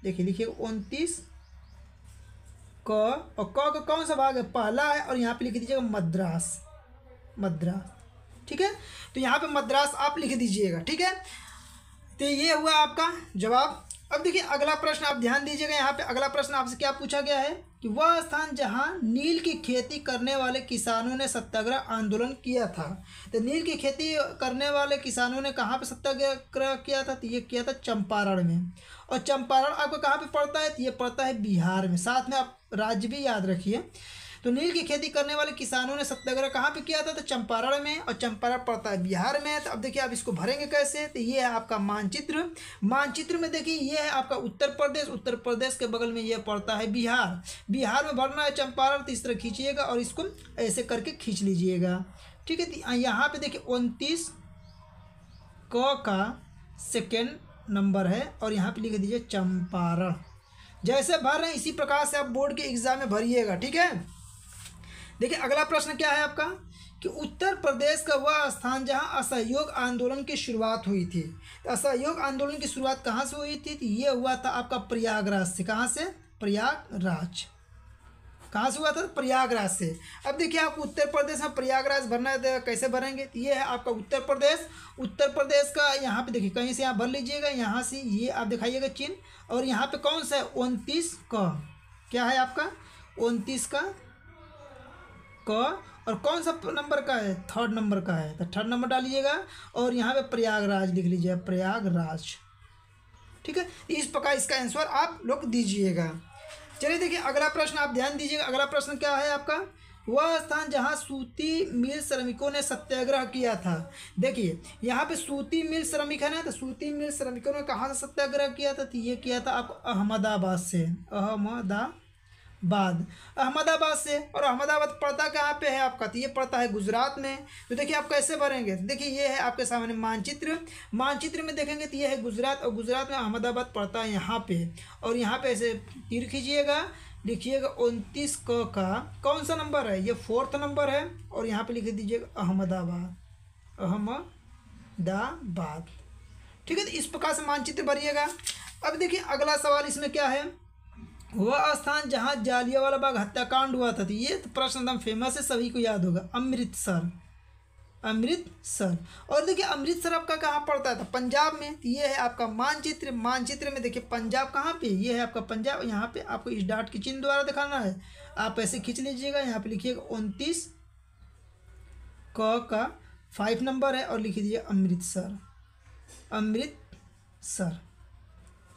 देखिए लिखिएगा उनतीस क और क का कौन सा भाग है पहला है और यहाँ पे लिख दीजिएगा मद्रास मद्रास ठीक है तो यहाँ पे मद्रास आप लिख दीजिएगा ठीक है तो ये हुआ आपका जवाब अब देखिए अगला प्रश्न आप ध्यान दीजिएगा यहाँ पे अगला प्रश्न आपसे क्या पूछा गया है कि वह स्थान जहाँ नील की खेती करने वाले किसानों ने सत्याग्रह आंदोलन किया था तो नील की खेती करने वाले किसानों ने कहाँ पे सत्याग्रह किया था तो ये किया था चंपारण में और चंपारण आपको कहाँ पे पड़ता है तो ये पड़ता है बिहार में साथ में आप राज्य भी याद रखिए तो नील की खेती करने वाले किसानों ने सत्याग्रह कहाँ पे किया था तो चंपारण में और चंपारण पड़ता है बिहार में तो अब देखिए आप इसको भरेंगे कैसे तो ये है आपका मानचित्र मानचित्र में देखिए ये है आपका उत्तर प्रदेश उत्तर प्रदेश के बगल में यह पड़ता है बिहार बिहार में भरना है चंपारण तो इस तरह खींचिएगा और इसको ऐसे करके खींच लीजिएगा ठीक है तो यहाँ पर देखिए उनतीस क का सेकेंड नंबर है और यहाँ पे लिख दीजिए चंपारण जैसे भर रहे हैं इसी प्रकार से आप बोर्ड के एग्ज़ाम में भरिएगा ठीक है देखिए अगला प्रश्न क्या है आपका कि उत्तर प्रदेश का वह स्थान जहां असहयोग आंदोलन की शुरुआत हुई थी तो असहयोग आंदोलन की शुरुआत कहाँ से हुई थी तो ये हुआ था आपका प्रयागराज से कहाँ से प्रयागराज कहाँ से हुआ था प्रयागराज से अब देखिए आप उत्तर प्रदेश में प्रयागराज भरना तो कैसे भरेंगे तो ये है आपका उत्तर प्रदेश उत्तर प्रदेश का यहाँ पर देखिए कहीं से यहाँ भर लीजिएगा यहाँ से ये आप दिखाइएगा चिन्ह और यहाँ पे कौन सा है उनतीस का क्या है आपका उनतीस का का और कौन सा नंबर का है थर्ड नंबर का है तो थर्ड नंबर डालिएगा और यहाँ पे प्रयागराज लिख लीजिए प्रयागराज ठीक है इस प्रकार इसका आंसर आप लोग दीजिएगा चलिए देखिए अगला प्रश्न आप ध्यान दीजिएगा अगला प्रश्न क्या है आपका वह स्थान जहाँ सूती मिल श्रमिकों ने सत्याग्रह किया था देखिए यहाँ पे सूती मिल श्रमिक है ना तो सूती मिल श्रमिकों ने कहाँ से सत्याग्रह किया था तो ये किया था आप अहमदाबाद से अहमदा बाद अहमदाबाद से और अहमदाबाद पड़ता कहाँ पे है आपका तो ये पड़ता है गुजरात में तो देखिए आप कैसे भरेंगे तो देखिए ये है आपके सामने मानचित्र मानचित्र में देखेंगे तो ये है गुजरात और गुजरात में अहमदाबाद पड़ता है यहाँ पे और यहाँ पे ऐसे तीर खींचिएगा लिखिएगा उनतीस क का कौन सा नंबर है ये फोर्थ नंबर है और यहाँ पर लिख दीजिएगा अहमदाबाद अहमदाबाद ठीक है तो इस प्रकार से मानचित्र भरिएगा अब देखिए अगला सवाल इसमें क्या है वह स्थान जहाँ जालियावाला बाग हत्याकांड हुआ था ये तो प्रश्न एकदम फेमस है सभी को याद होगा अमृतसर अमृतसर और देखिए अमृतसर आपका कहाँ पड़ता था पंजाब में तो ये है आपका मानचित्र मानचित्र में देखिए पंजाब कहाँ पे ये है आपका पंजाब यहाँ पे आपको इस डाट के चिन्ह द्वारा दिखाना है आप ऐसे खींच लीजिएगा यहाँ पे लिखिएगा उनतीस क का फाइव नंबर है और लिख दीजिए अमृतसर अमृतसर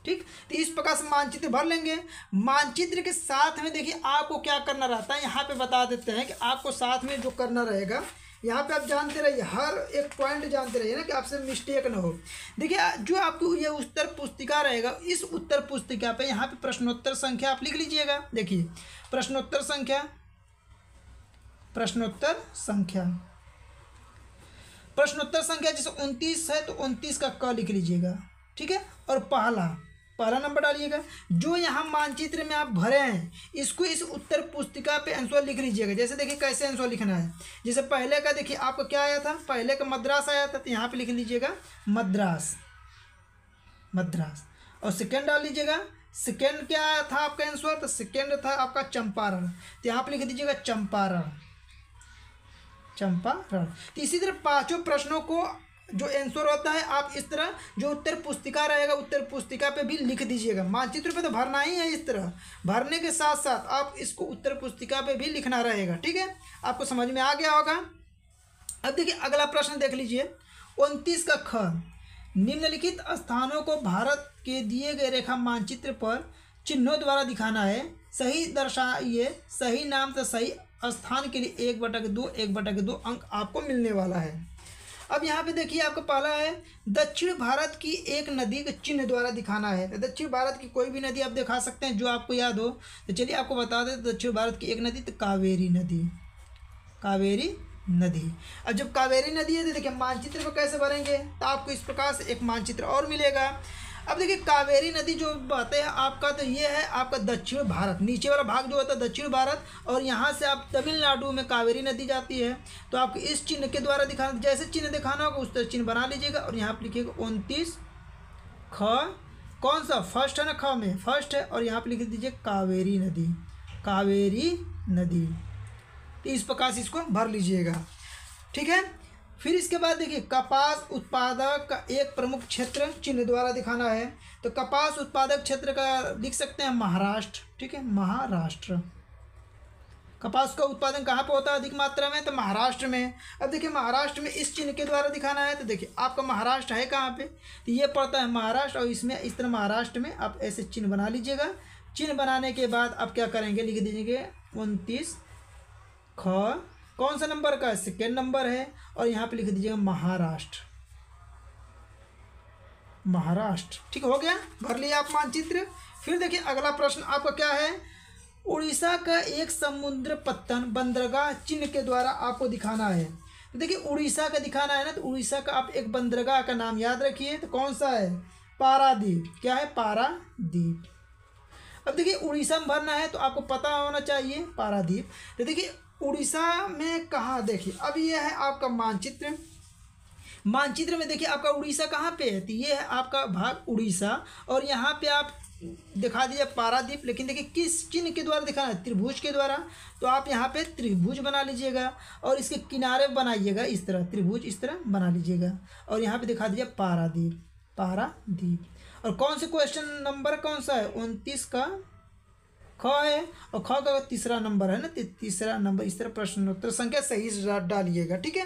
ठीक तो इस प्रकार से मानचित्र भर लेंगे मानचित्र के साथ में देखिए आपको क्या करना रहता है यहाँ पे बता देते हैं कि आपको साथ में जो करना रहेगा यहाँ पे आप जानते रहिए हर एक पॉइंट जानते रहिए ना कि आपसे मिस्टेक ना हो देखिए जो आपको ये उत्तर पुस्तिका रहेगा इस उत्तर पुस्तिका पे यहाँ पे प्रश्नोत्तर संख्या आप लिख लीजिएगा देखिए प्रश्नोत्तर संख्या प्रश्नोत्तर संख्या प्रश्नोत्तर संख्या जैसे उनतीस है तो उनतीस का क लिख लीजिएगा ठीक है और पहला पहला नंबर डालिएगा जो यहाँ मानचित्र में आप भरे हैं इसको इस उत्तर पुस्तिका पे आंसर लिख लीजिएगा जैसे देखिए कैसे आंसर लिखना है जैसे पहले का देखिए आपका क्या आया था पहले का मद्रास आया था तो यहाँ पे लिख लीजिएगा मद्रास मद्रास और सेकेंड डाल लीजिएगा सेकेंड क्या आया था आपका आंसर तो सेकेंड था आपका चंपारण तो यहाँ पर लिख दीजिएगा चंपारण चंपारण तो इसी तरह पांचों प्रश्नों को जो आंसर होता है आप इस तरह जो उत्तर पुस्तिका रहेगा उत्तर पुस्तिका पे भी लिख दीजिएगा मानचित्र पे तो भरना ही है इस तरह भरने के साथ साथ आप इसको उत्तर पुस्तिका पे भी लिखना रहेगा ठीक है आपको समझ में आ गया होगा अब देखिए अगला प्रश्न देख लीजिए उनतीस का ख निम्नलिखित स्थानों को भारत के दिए गए रेखा मानचित्र पर चिन्हों द्वारा दिखाना है सही दर्शाइए सही नाम से सही स्थान के लिए एक बटक दो एक बटक दो अंक आपको मिलने वाला है अब यहाँ पे देखिए आपको पहला है दक्षिण भारत की एक नदी के चिन्ह द्वारा दिखाना है तो दक्षिण भारत की कोई भी नदी आप दिखा सकते हैं जो आपको याद हो तो चलिए आपको बता दें तो दक्षिण भारत की एक नदी तो कावेरी नदी कावेरी नदी अब जब कावेरी नदी है तो देखिए मानचित्र पर कैसे भरेंगे तो आपको इस प्रकार से एक मानचित्र और मिलेगा अब देखिए कावेरी नदी जो बहते हैं आपका तो ये है आपका दक्षिण भारत नीचे वाला भाग जो होता है दक्षिण भारत और यहाँ से आप तमिलनाडु में कावेरी नदी जाती है तो आपको इस चिन्ह के द्वारा दिखाना जैसे चिन्ह दिखाना होगा उस तरह चिन्ह बना लीजिएगा और यहाँ पर लिखिएगा उनतीस ख कौन सा फर्स्ट है ना ख में फर्स्ट है और यहाँ पर लिख दीजिए कावेरी नदी कावेरी नदी तो इस प्रकार से इसको भर लीजिएगा ठीक है फिर इसके बाद देखिए कपास उत्पादक का एक प्रमुख क्षेत्र चिन्ह द्वारा दिखाना है तो कपास उत्पादक क्षेत्र का लिख सकते हैं महाराष्ट्र ठीक है महाराष्ट्र कपास का उत्पादन कहाँ पर होता है अधिक मात्रा में तो महाराष्ट्र में अब देखिए महाराष्ट्र में इस चिन्ह के द्वारा दिखाना है तो देखिए आपका महाराष्ट्र है कहाँ पे तो ये पड़ता है महाराष्ट्र और इसमें इस तरह महाराष्ट्र में आप ऐसे चिन्ह बना लीजिएगा चिन्ह बनाने के बाद आप क्या करेंगे लिख दीजिएगा उनतीस ख कौन सा नंबर का सेकेंड नंबर है और यहाँ पे लिख दीजिएगा महाराष्ट्र महाराष्ट्र ठीक हो गया भर लिया आप मानचित्र फिर देखिए अगला प्रश्न आपका क्या है उड़ीसा का एक समुद्र पत्तन बंदरगाह चिन्ह के द्वारा आपको दिखाना है तो देखिए उड़ीसा का दिखाना है ना तो उड़ीसा का आप एक बंदरगाह का नाम याद रखिए तो कौन सा है पारादीप क्या है पारादीप अब देखिए उड़ीसा में भरना है तो आपको पता होना चाहिए पारादीप तो देखिए उड़ीसा में कहाँ देखिए अब ये है आपका मानचित्र मानचित्र में देखिए आपका उड़ीसा कहाँ पे है तो ये है आपका भाग उड़ीसा और यहाँ पे आप दिखा दीजिए पारादीप लेकिन देखिए किस चिन्ह के द्वारा दिखाना है त्रिभुज के द्वारा तो आप यहाँ पे त्रिभुज बना लीजिएगा और इसके किनारे बनाइएगा इस तरह त्रिभुज इस तरह बना लीजिएगा और यहाँ पे दिखा दीजिए पारादीप पारादीप और कौन से क्वेश्चन नंबर कौन सा है उनतीस का ख है और ख का तीसरा नंबर है ना तीसरा नंबर इस तरह प्रश्न उत्तर संख्या सही डालिएगा ठीक है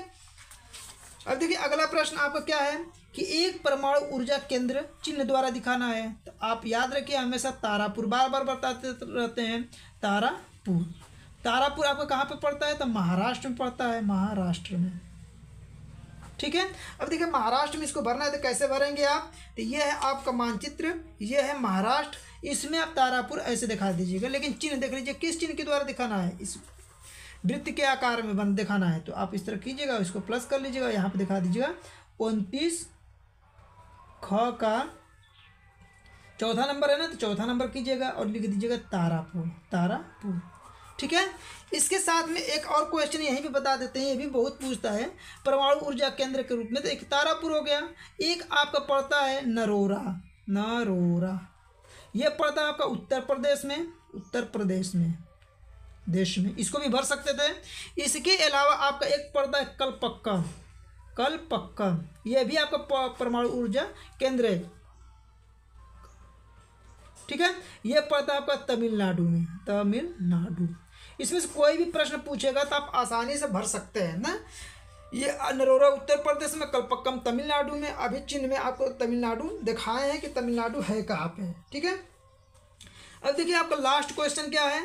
अब देखिए अगला प्रश्न आपका क्या है कि एक परमाणु ऊर्जा केंद्र चिन्ह द्वारा दिखाना है तो आप याद रखिए हमेशा तारापुर बार बार बताते रहते हैं तारापुर तारापुर आपका कहाँ पे पड़ता है तो महाराष्ट्र में पड़ता है महाराष्ट्र में ठीक है अब देखिए महाराष्ट्र में इसको भरना है तो कैसे भरेंगे आप तो ये है आपका मानचित्र ये है महाराष्ट्र इसमें आप तारापुर ऐसे दिखा दीजिएगा लेकिन चिन्ह देख लीजिए किस चिन्ह के द्वारा दिखाना है इस वृत्त के आकार में बन दिखाना है तो आप इस तरह कीजिएगा इसको प्लस कर लीजिएगा यहाँ पर दिखा दीजिएगा उनतीस ख का चौथा नंबर है ना तो चौथा नंबर कीजिएगा और लिख दीजिएगा तारापुर तारापुर ठीक है इसके साथ में एक और क्वेश्चन यहीं भी बता देते हैं ये भी बहुत पूछता है परमाणु ऊर्जा केंद्र के रूप में तो एक तारापुर हो गया एक आपका पड़ता है नरोरा नरोरा ये पड़ता है आपका उत्तर प्रदेश में उत्तर प्रदेश में देश में इसको भी भर सकते थे इसके अलावा आपका एक पड़ता है कलपक्का कलपक्का यह भी आपका परमाणु ऊर्जा केंद्र है ठीक है यह पड़ता है आपका तमिलनाडु में तमिलनाडु इसमें से कोई भी प्रश्न पूछेगा तो आप आसानी से भर सकते हैं ना ये नरोरा उत्तर प्रदेश में कल्पक्कम तमिलनाडु में अभी चिन्ह में आपको तमिलनाडु दिखाए हैं कि तमिलनाडु है कहाँ पे ठीक है अब देखिए आपका लास्ट क्वेश्चन क्या है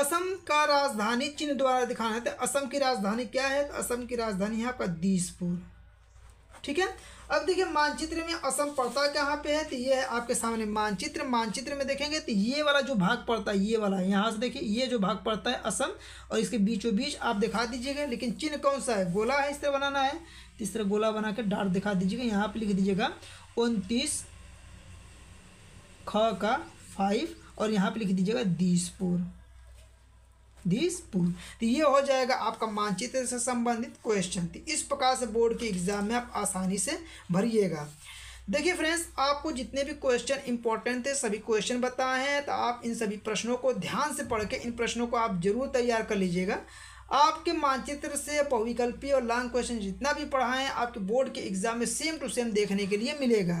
असम का राजधानी चिन्ह द्वारा दिखाना है तो असम की राजधानी क्या है तो असम की राजधानी है आपका दीसपुर ठीक है अब देखिए मानचित्र में असम पड़ता कहाँ पे है तो ये है आपके सामने मानचित्र मानचित्र में देखेंगे तो ये वाला जो भाग पड़ता है ये वाला यहाँ से देखिए ये जो भाग पड़ता है असम और इसके बीचों बीच आप दिखा दीजिएगा लेकिन चिन्ह कौन सा है गोला है इस तरह बनाना है तो इस तरह गोला बना के डार्ट दिखा दीजिएगा यहाँ पर लिख दीजिएगा उनतीस ख का फाइव और यहाँ पर लिख दीजिएगा दीसपुर दी स्पून तो ये हो जाएगा आपका मानचित्र से संबंधित क्वेश्चन तो इस प्रकार से बोर्ड के एग्जाम में आप आसानी से भरिएगा देखिए फ्रेंड्स आपको जितने भी क्वेश्चन इंपॉर्टेंट थे सभी क्वेश्चन बताए हैं तो आप इन सभी प्रश्नों को ध्यान से पढ़ के इन प्रश्नों को आप जरूर तैयार कर लीजिएगा आपके मानचित्र से बहुविकल्पी और लॉन्ग क्वेश्चन जितना भी पढ़ाएं आपके बोर्ड के एग्जाम में सेम टू सेम देखने के लिए मिलेगा